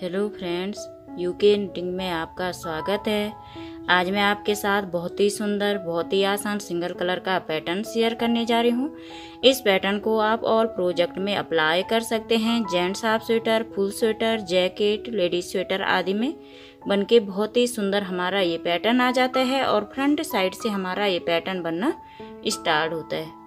hello friends UK knitting में आपका स्वागत है आज मैं आपके साथ बहुत ही सुंदर बहुत ही आसान सिंगल कलर का पैटर्न शेयर करने जा रही हूँ इस पैटर्न को आप और प्रोजेक्ट में अप्लाई कर सकते हैं gents half sweater full sweater jacket ladies sweater आदि में बनके बहुत ही सुंदर हमारा ये पैटर्न आ जाता है और फ्रंट साइड से हमारा ये पैटर्न बनना स्टार्ट होता है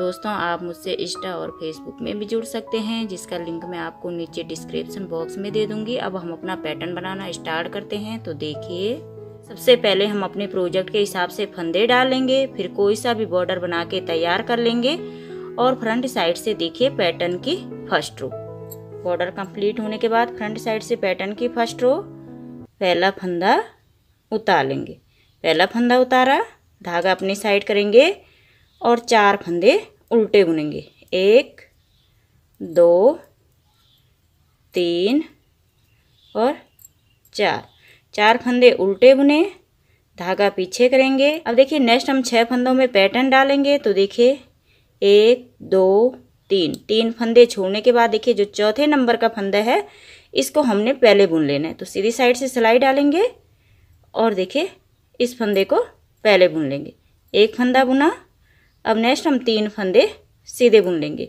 दोस्तों आप मुझसे इंस्टा और फेसबुक में भी जुड़ सकते हैं जिसका लिंक मैं आपको नीचे डिस्क्रिप्शन बॉक्स में दे दूंगी अब हम अपना पैटर्न बनाना स्टार्ट करते हैं तो देखिए सबसे पहले हम अपने प्रोजेक्ट के हिसाब से फंदे डालेंगे फिर कोई सा भी बॉर्डर बना के तैयार कर लेंगे और फ्रंट साइड से देखिए पैटर्न की फर्स्ट रो बॉर्डर कंप्लीट होने के बाद फ्रंट साइड से पैटर्न की फर्स्ट रो पहला फंदा उतार लेंगे पहला फंदा उतारा धागा अपनी साइड करेंगे और चार फंदे उल्टे बुनेंगे एक दो तीन और चार चार फंदे उल्टे बुने धागा पीछे करेंगे अब देखिए नेक्स्ट हम छह फंदों में पैटर्न डालेंगे तो देखिए एक दो तीन तीन फंदे छोड़ने के बाद देखिए जो चौथे नंबर का फंदा है इसको हमने पहले बुन लेना है तो सीधी साइड से सिलाई डालेंगे और देखिए इस फंदे को पहले बुन लेंगे एक फंदा बुना अब नेक्स्ट हम तीन फंदे सीधे बुन लेंगे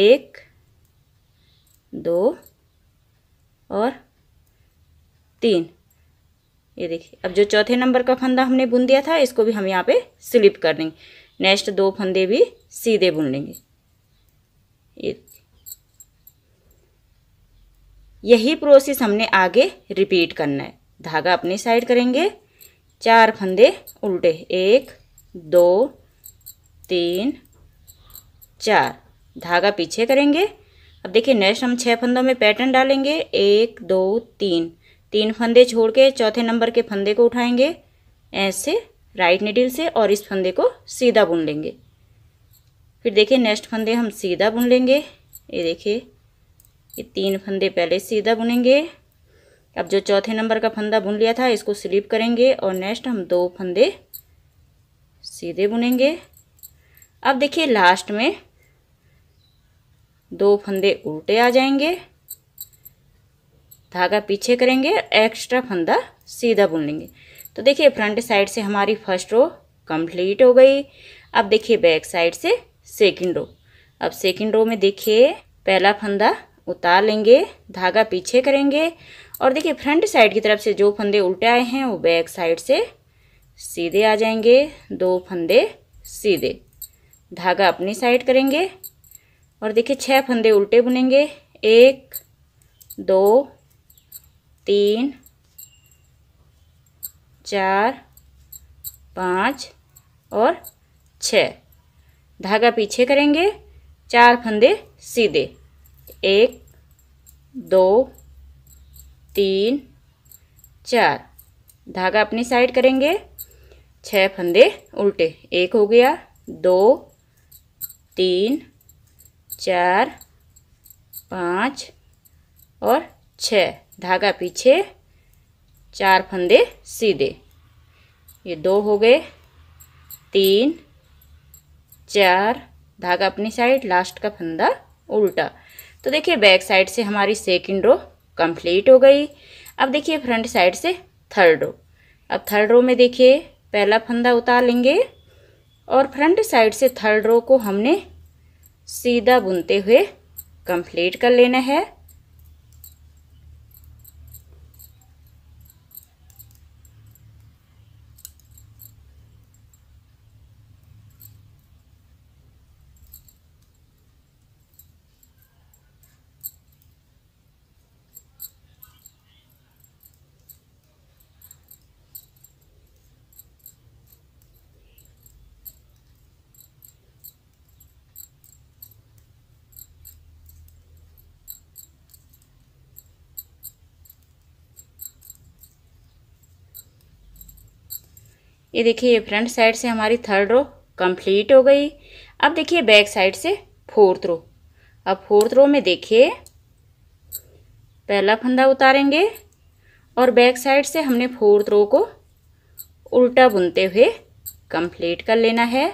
एक दो और तीन ये देखिए अब जो चौथे नंबर का फंदा हमने बुन दिया था इसको भी हम यहाँ पे स्लिप कर देंगे नेक्स्ट दो फंदे भी सीधे बुन लेंगे ये यही प्रोसेस हमने आगे रिपीट करना है धागा अपनी साइड करेंगे चार फंदे उल्टे एक दो तीन चार धागा पीछे करेंगे अब देखिए नेक्स्ट हम छः फंदों में पैटर्न डालेंगे एक दो तीन तीन फंदे छोड़ के चौथे नंबर के फंदे को उठाएंगे ऐसे राइट निडिल से और इस फंदे को सीधा बुन लेंगे फिर देखिए नेक्स्ट फंदे हम सीधा बुन लेंगे ये देखिए ये तीन फंदे पहले सीधा बुनेंगे अब जो चौथे नंबर का फंदा बुन लिया था इसको स्लिप करेंगे और नेक्स्ट हम दो फंदे सीधे बुनेंगे अब देखिए लास्ट में दो फंदे उल्टे आ जाएंगे धागा पीछे करेंगे एक्स्ट्रा फंदा सीधा बुन लेंगे तो देखिए फ्रंट साइड से हमारी फर्स्ट रो कंप्लीट हो गई अब देखिए बैक साइड से सेकंड रो अब सेकंड रो में देखिए पहला फंदा उतार लेंगे धागा पीछे करेंगे और देखिए फ्रंट साइड की तरफ से जो फंदे उल्टे आए हैं वो बैक साइड से सीधे आ जाएंगे दो फंदे सीधे धागा अपनी साइड करेंगे और देखिए छह फंदे उल्टे बुनेंगे एक दो तीन चार पाँच और छ धागा पीछे करेंगे चार फंदे सीधे एक दो तीन चार धागा अपनी साइड करेंगे छह फंदे उल्टे एक हो गया दो तीन चार पाँच और छः धागा पीछे चार फंदे सीधे ये दो हो गए तीन चार धागा अपनी साइड लास्ट का फंदा उल्टा तो देखिए बैक साइड से हमारी सेकंड रो कंप्लीट हो गई अब देखिए फ्रंट साइड से थर्ड रो अब थर्ड रो में देखिए पहला फंदा उतार लेंगे और फ्रंट साइड से थर्ड रो को हमने सीधा बुनते हुए कंप्लीट कर लेना है ये देखिए ये फ्रंट साइड से हमारी थर्ड रो कंप्लीट हो गई अब देखिए बैक साइड से फोर्थ रो अब फोर्थ रो में देखिए पहला फंदा उतारेंगे और बैक साइड से हमने फोर्थ रो को उल्टा बुनते हुए कंप्लीट कर लेना है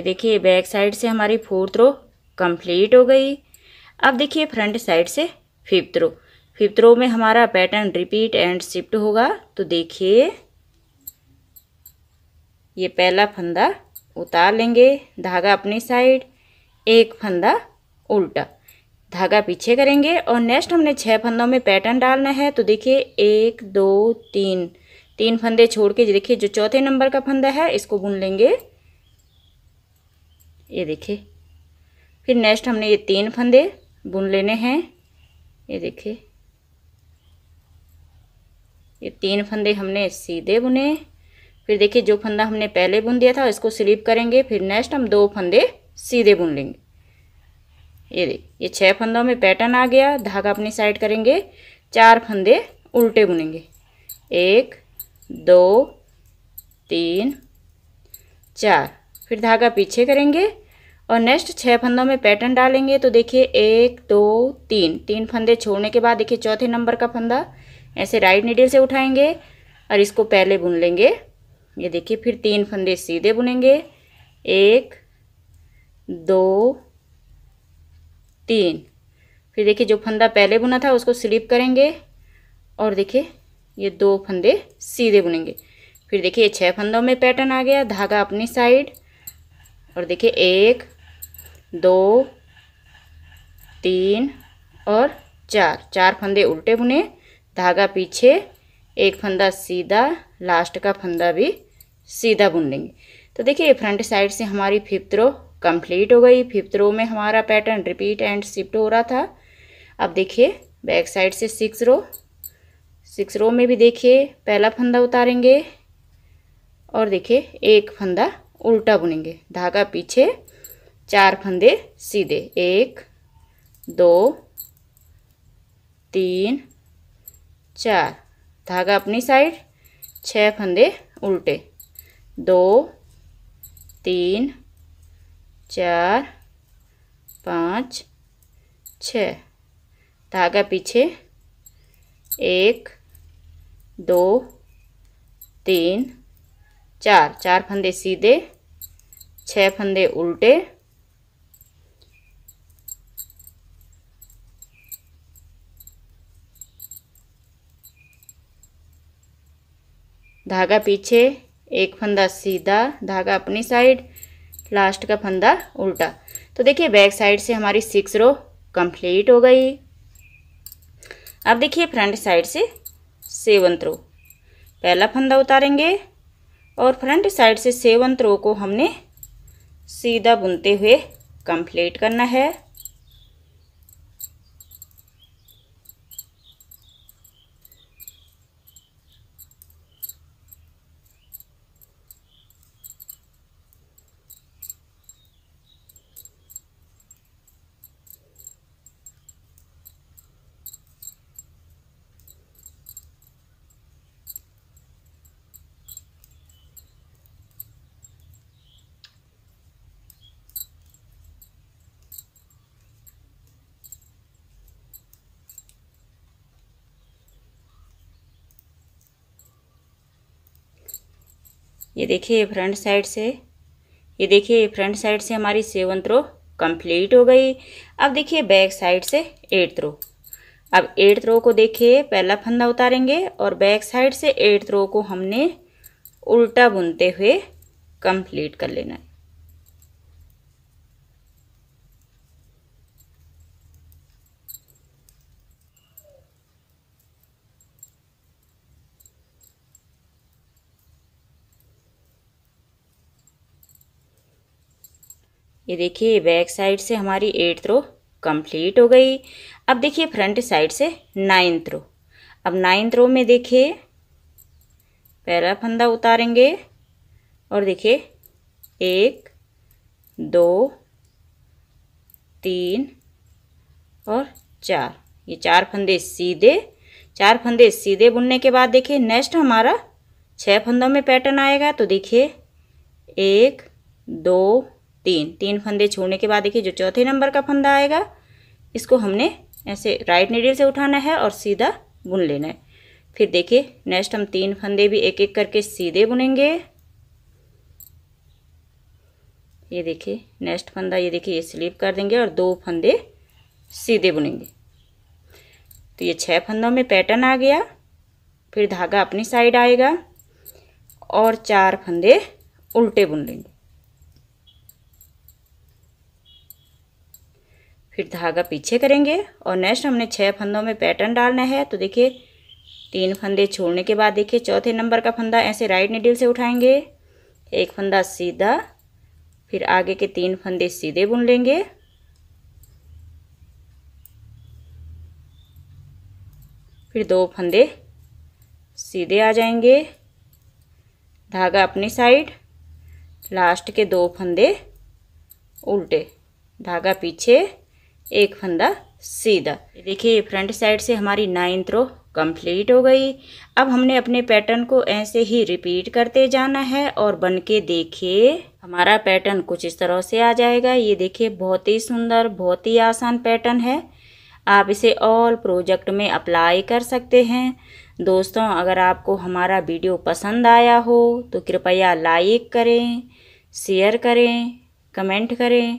ये देखिए बैक साइड से हमारी फोर्थ रो कंप्लीट हो गई अब देखिए फ्रंट साइड से फिफ्थ रो फिफ्थ रो में हमारा पैटर्न रिपीट एंड शिफ्ट होगा तो देखिए ये पहला फंदा उतार लेंगे धागा अपनी साइड एक फंदा उल्टा धागा पीछे करेंगे और नेक्स्ट हमने छः फंदों में पैटर्न डालना है तो देखिए एक दो तीन तीन फंदे छोड़ के देखिए जो चौथे नंबर का फंदा है इसको बुन लेंगे ये देखिए फिर नेक्स्ट हमने ये तीन फंदे बुन लेने हैं ये देखिए ये तीन फंदे हमने सीधे बुने फिर देखिए जो फंदा हमने पहले बुन दिया था इसको स्लिप करेंगे फिर नेक्स्ट हम दो फंदे सीधे बुन लेंगे ये देखिए ये छह फंदों में पैटर्न आ गया धागा अपनी साइड करेंगे चार फंदे उल्टे बुनेंगे एक दो तीन चार फिर धागा पीछे करेंगे और नेक्स्ट छः फंदों में पैटर्न डालेंगे तो देखिए एक दो तीन तीन फंदे छोड़ने के बाद देखिए चौथे नंबर का फंदा ऐसे राइट नीडल से उठाएंगे और इसको पहले बुन लेंगे ये देखिए फिर तीन फंदे सीधे बुनेंगे एक दो तीन फिर देखिए जो फंदा पहले बुना था उसको स्लिप करेंगे और देखिए ये दो फंदे सीधे बुनेंगे फिर देखिए छः फंदों में पैटर्न आ गया धागा अपनी साइड और देखिए एक दो तीन और चार चार फंदे उल्टे बुने धागा पीछे एक फंदा सीधा लास्ट का फंदा भी सीधा बुन लेंगे तो देखिए ये फ्रंट साइड से हमारी फिफ्थ रो कंप्लीट हो गई फिफ्थ रो में हमारा पैटर्न रिपीट एंड शिफ्ट हो रहा था अब देखिए बैक साइड से सिक्स रो सिक्स रो में भी देखिए पहला फंदा उतारेंगे और देखिए एक फंदा उल्टा बुनेंगे धागा पीछे चार फंदे सीधे एक दो तीन चार धागा अपनी साइड छः फंदे उल्टे दो तीन चार पाँच छ धागा पीछे एक दो तीन चार चार फंदे सीधे छः फंदे उल्टे धागा पीछे एक फंदा सीधा धागा अपनी साइड लास्ट का फंदा उल्टा तो देखिए बैक साइड से हमारी सिक्स रो कंप्लीट हो गई अब देखिए फ्रंट साइड से सेवंथ रो पहला फंदा उतारेंगे और फ्रंट साइड से सेवन रो को हमने सीधा बुनते हुए कंप्लीट करना है ये देखिए फ्रंट साइड से ये देखिए फ्रंट साइड से हमारी सेवन थ्रो कंप्लीट हो गई अब देखिए बैक साइड से एट थ्रो अब एट थ्रो को देखिए पहला फंदा उतारेंगे और बैक साइड से एट थ्रो को हमने उल्टा बुनते हुए कंप्लीट कर लेना है ये देखिए बैक साइड से हमारी एट थ्रो कंप्लीट हो गई अब देखिए फ्रंट साइड से नाइन्थ रो अब नाइन्थ रो में देखिए पहला फंदा उतारेंगे और देखिए एक दो तीन और चार ये चार फंदे सीधे चार फंदे सीधे बुनने के बाद देखिए नेक्स्ट हमारा छः फंदों में पैटर्न आएगा तो देखिए एक दो तीन तीन फंदे छोड़ने के बाद देखिए जो चौथे नंबर का फंदा आएगा इसको हमने ऐसे राइट नीडल से उठाना है और सीधा बुन लेना है फिर देखिए नेक्स्ट हम तीन फंदे भी एक एक करके सीधे बुनेंगे ये देखिए नेक्स्ट फंदा ये देखिए ये स्लीप कर देंगे और दो फंदे सीधे बुनेंगे तो ये छह फंदों में पैटर्न आ गया फिर धागा अपनी साइड आएगा और चार फंदे उल्टे बुन लेंगे फिर धागा पीछे करेंगे और नेक्स्ट हमने छः फंदों में पैटर्न डालना है तो देखिए तीन फंदे छोड़ने के बाद देखिए चौथे नंबर का फंदा ऐसे राइट निडिल से उठाएंगे एक फंदा सीधा फिर आगे के तीन फंदे सीधे बुन लेंगे फिर दो फंदे सीधे आ जाएंगे धागा अपनी साइड लास्ट के दो फंदे उल्टे धागा पीछे एक फंदा सीधा देखिए फ्रंट साइड से हमारी नाइन्थ रो कंप्लीट हो गई अब हमने अपने पैटर्न को ऐसे ही रिपीट करते जाना है और बन के देखिए हमारा पैटर्न कुछ इस तरह से आ जाएगा ये देखिए बहुत ही सुंदर बहुत ही आसान पैटर्न है आप इसे ऑल प्रोजेक्ट में अप्लाई कर सकते हैं दोस्तों अगर आपको हमारा वीडियो पसंद आया हो तो कृपया लाइक करें शेयर करें कमेंट करें